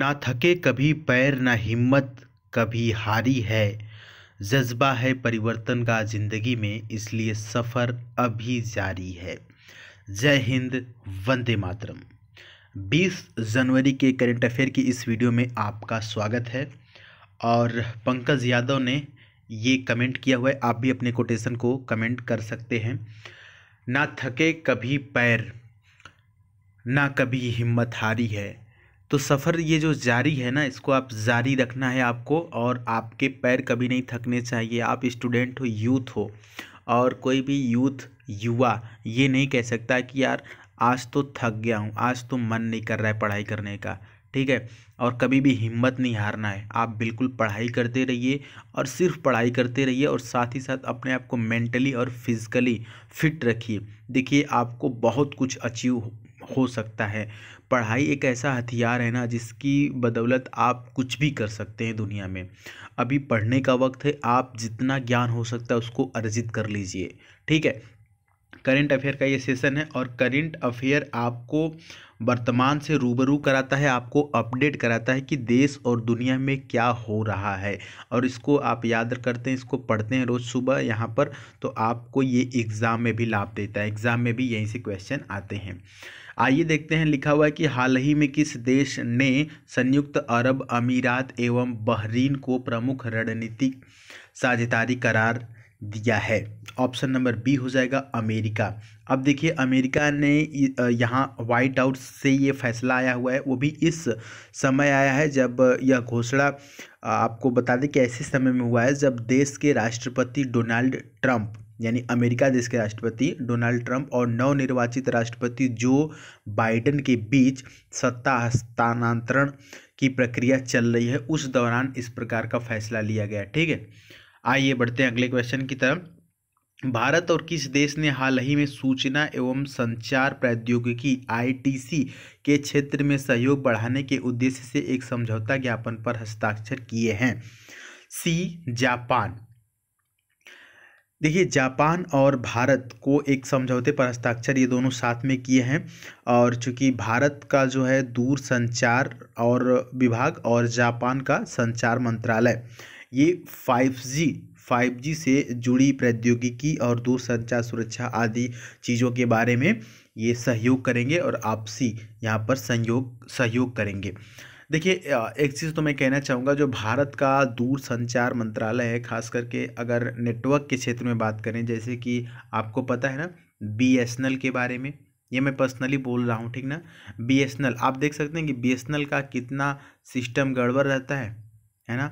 ना थके कभी पैर ना हिम्मत कभी हारी है जज्बा है परिवर्तन का ज़िंदगी में इसलिए सफ़र अभी जारी है जय हिंद वंदे मातरम 20 जनवरी के करंट अफेयर की इस वीडियो में आपका स्वागत है और पंकज यादव ने ये कमेंट किया हुआ है आप भी अपने कोटेशन को कमेंट कर सकते हैं ना थके कभी पैर ना कभी हिम्मत हारी है तो सफ़र ये जो जारी है ना इसको आप जारी रखना है आपको और आपके पैर कभी नहीं थकने चाहिए आप स्टूडेंट हो यूथ हो और कोई भी यूथ युवा ये नहीं कह सकता कि यार आज तो थक गया हूँ आज तो मन नहीं कर रहा है पढ़ाई करने का ठीक है और कभी भी हिम्मत नहीं हारना है आप बिल्कुल पढ़ाई करते रहिए और सिर्फ पढ़ाई करते रहिए और साथ ही साथ अपने आप को मेंटली और फिज़िकली फिट रखिए देखिए आपको बहुत कुछ अचीव हो सकता है पढ़ाई एक ऐसा हथियार है ना जिसकी बदौलत आप कुछ भी कर सकते हैं दुनिया में अभी पढ़ने का वक्त है आप जितना ज्ञान हो सकता है उसको अर्जित कर लीजिए ठीक है करेंट अफेयर का ये सेशन है और करेंट अफेयर आपको वर्तमान से रूबरू कराता है आपको अपडेट कराता है कि देश और दुनिया में क्या हो रहा है और इसको आप याद करते हैं इसको पढ़ते हैं रोज़ सुबह यहाँ पर तो आपको ये एग्ज़ाम में भी लाभ देता है एग्ज़ाम में भी यहीं से क्वेश्चन आते हैं आइए देखते हैं लिखा हुआ है कि हाल ही में किस देश ने संयुक्त अरब अमीरात एवं बहरीन को प्रमुख रणनीतिक साझेदारी करार दिया है ऑप्शन नंबर बी हो जाएगा अमेरिका अब देखिए अमेरिका ने यहाँ वाइट हाउस से ये फैसला आया हुआ है वो भी इस समय आया है जब यह घोषणा आपको बता दें कि ऐसे समय में हुआ है जब देश के राष्ट्रपति डोनाल्ड ट्रंप यानी अमेरिका देश के राष्ट्रपति डोनाल्ड ट्रंप और नवनिर्वाचित राष्ट्रपति जो बाइडन के बीच सत्ता हस्तांतरण की प्रक्रिया चल रही है उस दौरान इस प्रकार का फैसला लिया गया ठीक है आइए बढ़ते हैं अगले क्वेश्चन की तरफ भारत और किस देश ने हाल ही में सूचना एवं संचार प्रौद्योगिकी आईटीसी के क्षेत्र में सहयोग बढ़ाने के उद्देश्य से एक समझौता ज्ञापन पर हस्ताक्षर किए हैं सी जापान देखिए जापान और भारत को एक समझौते पर हस्ताक्षर ये दोनों साथ में किए हैं और चूंकि भारत का जो है दूर संचार और विभाग और जापान का संचार मंत्रालय ये फाइव जी फाइव जी से जुड़ी प्रौद्योगिकी और दूर संचार सुरक्षा आदि चीज़ों के बारे में ये सहयोग करेंगे और आपसी यहाँ पर संयोग सहयोग करेंगे देखिए एक चीज़ तो मैं कहना चाहूँगा जो भारत का दूर संचार मंत्रालय है खास करके अगर नेटवर्क के क्षेत्र में बात करें जैसे कि आपको पता है ना बी के बारे में ये मैं पर्सनली बोल रहा हूँ ठीक ना बी आप देख सकते हैं कि बी का कितना सिस्टम गड़बड़ रहता है है ना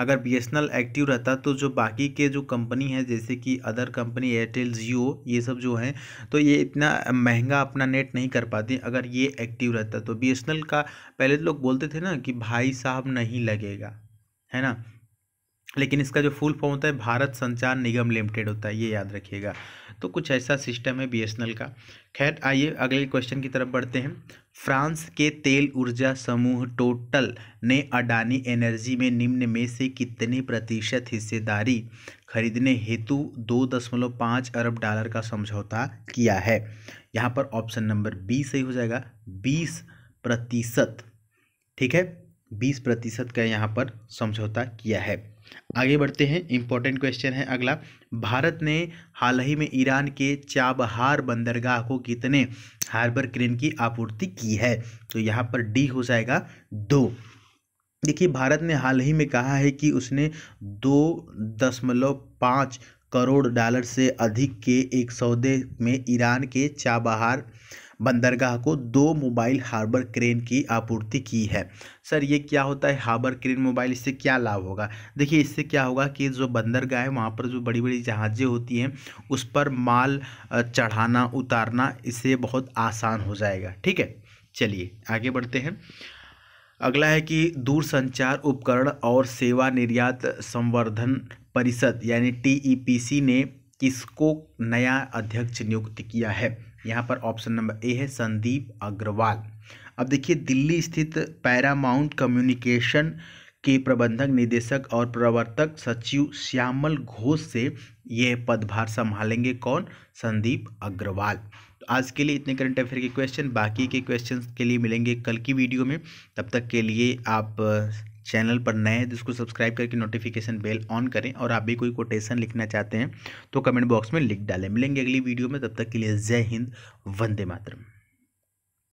अगर बी एस एक्टिव रहता तो जो बाकी के जो कंपनी है जैसे कि अदर कंपनी एयरटेल जियो ये सब जो हैं तो ये इतना महंगा अपना नेट नहीं कर पाते अगर ये एक्टिव रहता तो बी का पहले तो लोग बोलते थे ना कि भाई साहब नहीं लगेगा है ना लेकिन इसका जो फुल फॉर्म होता है भारत संचार निगम लिमिटेड होता है ये याद रखिएगा तो कुछ ऐसा सिस्टम है बीएसएनएल का खैर आइए अगले क्वेश्चन की तरफ बढ़ते हैं फ्रांस के तेल ऊर्जा समूह टोटल ने अडानी एनर्जी में निम्न में से कितने प्रतिशत हिस्सेदारी खरीदने हेतु दो दशमलव पाँच अरब डॉलर का समझौता किया है यहाँ पर ऑप्शन नंबर बी सही हो जाएगा बीस प्रतिशत ठीक है बीस प्रतिशत का यहाँ पर समझौता किया है आगे बढ़ते हैं इंपॉर्टेंट क्वेश्चन है अगला भारत ने हाल ही में ईरान के चाबहार बंदरगाह को कितने हार्बर क्रेन की आपूर्ति की है तो यहाँ पर डी हो जाएगा दो देखिए भारत ने हाल ही में कहा है कि उसने दो दशमलव पाँच करोड़ डॉलर से अधिक के एक सौदे में ईरान के चाबहार बंदरगाह को दो मोबाइल हार्बर क्रेन की आपूर्ति की है सर ये क्या होता है हार्बर क्रेन मोबाइल इससे क्या लाभ होगा देखिए इससे क्या होगा कि जो बंदरगाह है वहाँ पर जो बड़ी बड़ी जहाज़ें होती हैं उस पर माल चढ़ाना उतारना इससे बहुत आसान हो जाएगा ठीक है चलिए आगे बढ़ते हैं अगला है कि दूरसंचार उपकरण और सेवा निर्यात संवर्धन परिषद यानी टी ने किसको नया अध्यक्ष नियुक्त किया है यहाँ पर ऑप्शन नंबर ए है संदीप अग्रवाल अब देखिए दिल्ली स्थित पैरामाउंट कम्युनिकेशन के प्रबंधक निदेशक और प्रवर्तक सचिव श्यामल घोष से यह पदभार संभालेंगे कौन संदीप अग्रवाल तो आज के लिए इतने करंट अफेयर के क्वेश्चन बाकी के क्वेश्चन के लिए मिलेंगे कल की वीडियो में तब तक के लिए आप चैनल पर नए हैं तो इसको सब्सक्राइब करके नोटिफिकेशन बेल ऑन करें और आप भी कोई कोटेशन लिखना चाहते हैं तो कमेंट बॉक्स में लिख डालें मिलेंगे अगली वीडियो में तब तक के लिए जय हिंद वंदे मातरम